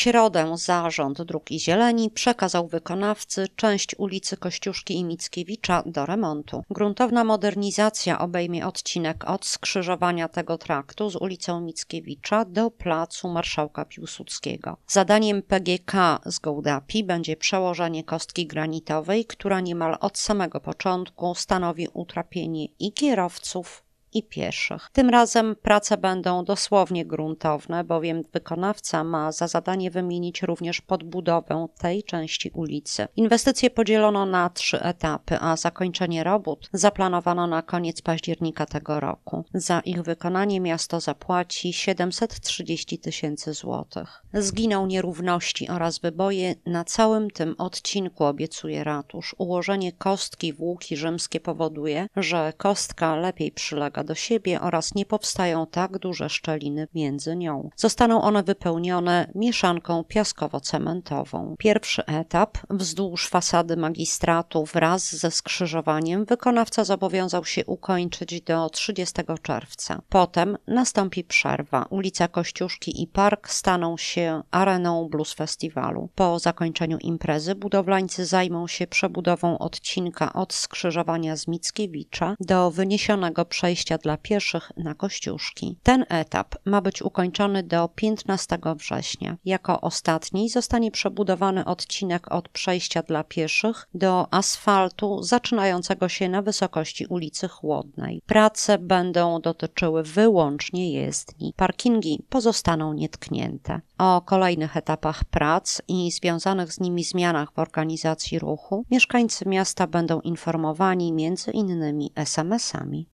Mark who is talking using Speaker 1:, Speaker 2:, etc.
Speaker 1: środę Zarząd Dróg i Zieleni przekazał wykonawcy część ulicy Kościuszki i Mickiewicza do remontu. Gruntowna modernizacja obejmie odcinek od skrzyżowania tego traktu z ulicą Mickiewicza do placu Marszałka Piłsudskiego. Zadaniem PGK z Gołdapi będzie przełożenie kostki granitowej, która niemal od samego początku stanowi utrapienie i kierowców i pieszych. Tym razem prace będą dosłownie gruntowne, bowiem wykonawca ma za zadanie wymienić również podbudowę tej części ulicy. Inwestycje podzielono na trzy etapy, a zakończenie robót zaplanowano na koniec października tego roku. Za ich wykonanie miasto zapłaci 730 tysięcy złotych. Zginą nierówności oraz wyboje na całym tym odcinku, obiecuje ratusz. Ułożenie kostki w łuki rzymskie powoduje, że kostka lepiej przylega do siebie oraz nie powstają tak duże szczeliny między nią. Zostaną one wypełnione mieszanką piaskowo-cementową. Pierwszy etap wzdłuż fasady magistratu wraz ze skrzyżowaniem wykonawca zobowiązał się ukończyć do 30 czerwca. Potem nastąpi przerwa. Ulica Kościuszki i Park staną się areną blues festiwalu. Po zakończeniu imprezy budowlańcy zajmą się przebudową odcinka od skrzyżowania z Mickiewicza do wyniesionego przejścia dla pieszych na Kościuszki. Ten etap ma być ukończony do 15 września. Jako ostatni zostanie przebudowany odcinek od przejścia dla pieszych do asfaltu zaczynającego się na wysokości ulicy Chłodnej. Prace będą dotyczyły wyłącznie jezdni. Parkingi pozostaną nietknięte. O kolejnych etapach prac i związanych z nimi zmianach w organizacji ruchu mieszkańcy miasta będą informowani między innymi SMS-ami.